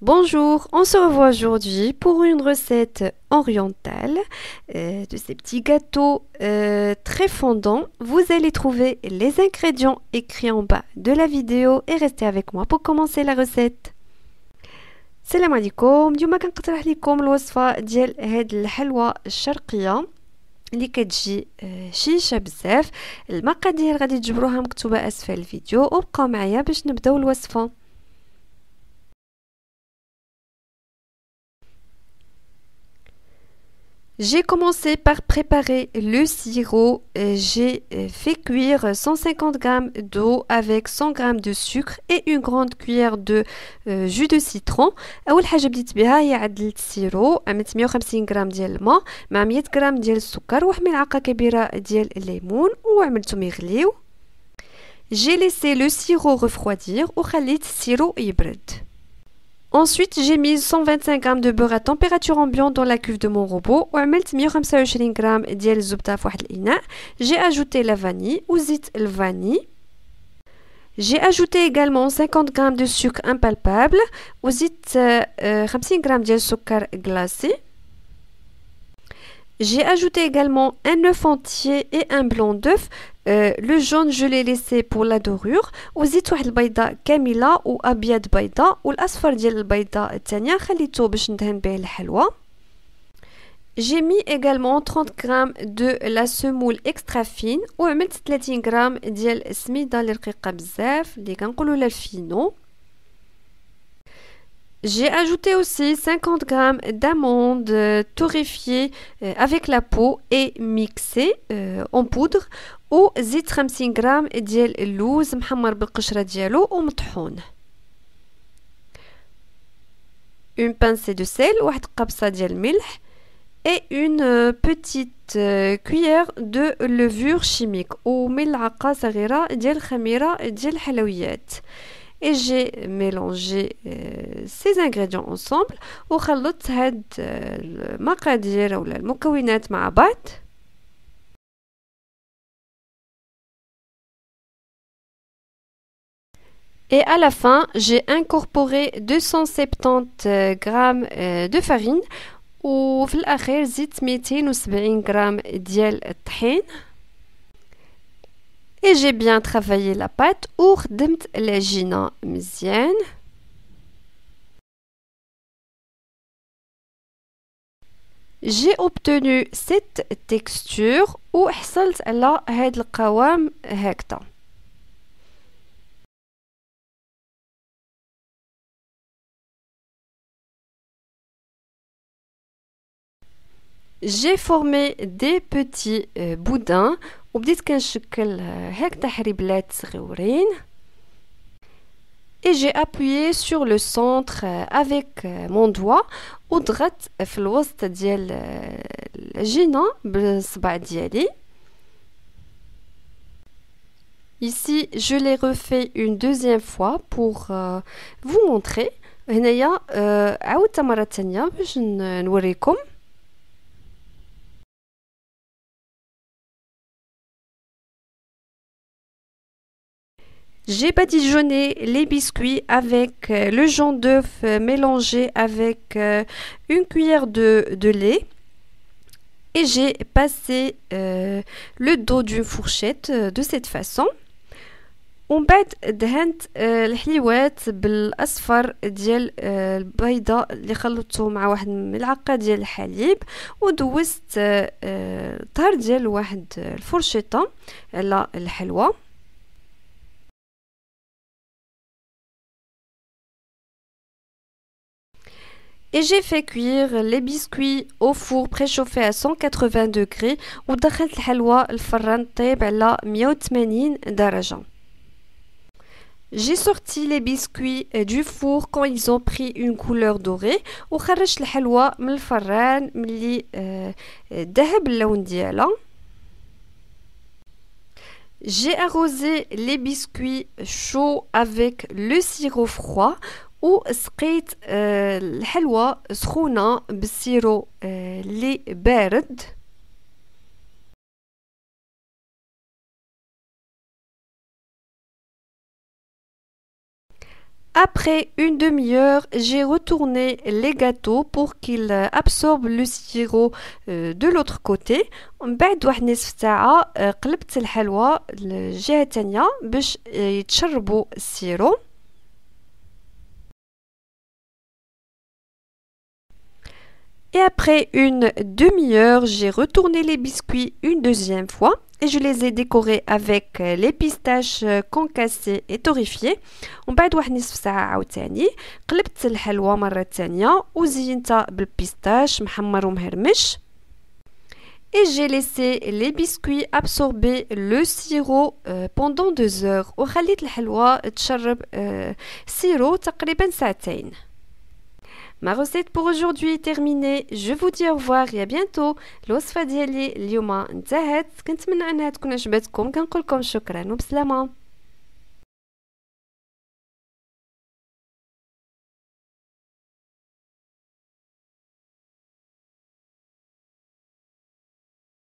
Bonjour, on se revoit aujourd'hui pour une recette orientale euh, de ces petits gâteaux euh, très fondants. Vous allez trouver les ingrédients écrits en bas de la vidéo et restez avec moi pour commencer la recette. Salam alaikum, yuma kanqtarah likom l'wasfa djel hed l'halwa sharqiya li kadji euh, shisha bzaf. de la vidéo et restez avec moi pour bish la l'wasfa. J'ai commencé par préparer le sirop. J'ai fait cuire 150 g d'eau avec 100 g de sucre et une grande cuillère de euh, jus de citron. أول حاجة بديت بها هي عدلت السيرو عملت 150 g de الماء مع 100 g ديال السكر وواحد ملعقة كبيرة ديال الليمون وعملتهم يغليو. J'ai laissé le sirop refroidir sirop sirop hybride. Ensuite, j'ai mis 125 g de beurre à température ambiante dans la cuve de mon robot ou J'ai ajouté la vanille ou zit J'ai ajouté également 50 g de sucre impalpable ou zit 50 g de sucre glacé. J'ai ajouté également un œuf entier et un blanc d'œuf. Euh, le jaune, je l'ai laissé pour la dorure. camilla Ou zitouh al-bayda kamila ou abiyad bayda. Ou l'asfar djel al-bayda tanya la halwa. J'ai mis également 30 g de la semoule extra fine. Ou 30 g de la semoule d'yel smida l'irqiqa bzaf. L'ikan koulou l'alfino. fine. J'ai ajouté aussi 50 g d'amandes torréfiées euh, avec la peau et mixées euh, en poudre ou 50 g de louz mhammar bilqishra diallo ou mthoun. Une pincée de sel ou qabsa diel milh et une euh, petite cuillère de levure chimique ou mil'aqa sagira diel khamira diel halawiyat et j'ai mélangé euh, ces ingrédients ensemble وخلطت j'ai المقادير ولا المكونات مع بعض Et à la fin, j'ai incorporé 270 euh, g euh, de farine وفي j'ai mis 270 g de tahine. Et j'ai bien travaillé la pâte. ou demt l'égine مزيان. J'ai obtenu cette texture ou حصلت la هاد القوام J'ai formé des petits euh, boudins وبديت كنشكل هاك تحريبلات صغيورين et j'ai appuyé sur le centre avec mon doigt وضغطت في الوسط ديال الجنة بالصبع ديالي Ici, je l'ai refait une deuxième fois pour euh, vous montrer. هنايا عاودت مرة ثانية باش نوريكم J'ai badigeonné les biscuits avec euh, le jaune d'œuf euh, mélangé avec euh, une cuillère de, de lait. Et j'ai passé le dos d'une fourchette de cette façon. On de بعد دهنت الحليوات بالاصفر ديال البيضه اللي خلطته مع واحد ملعقه ديال الحليب ودوزت tar ديال واحد الفرشيطه la الحلوه Et j'ai fait cuire les biscuits au four préchauffé à 180 degrés ou J'ai sorti les biscuits du four quand ils ont pris une couleur dorée ou euh, J'ai arrosé les biscuits chauds avec le sirop froid وسقيت الحلوى سخونة بالسيرو اللي بارد Après une demi-heure, j'ai retourné les gâteaux pour qu'ils absorbent le sirop de l'autre côté. بعد واحد نصف ساعة قلبت الحلوى للجهة الثانية باش يتشربوا السيرو Et après une demi-heure, j'ai retourné les biscuits une deuxième fois et je les ai décorés avec les pistaches concassées et torréfiées On ومن بعد واحد نصف ساعة عاوتاني قلبت الحلوى مرة تانية وزينتها بالبيستاش محمر hermish. et j'ai laissé les biscuits absorber le sirop euh, pendant deux heures le halwa تشرب sirop تقريبا ساعتين Ma recette pour aujourd'hui est terminée. Je vous dis au revoir et à bientôt. L'osfa diali, l'yuma, n'tahet. Kintmen anhat kunashbet kum, kankulkom, shukran, ou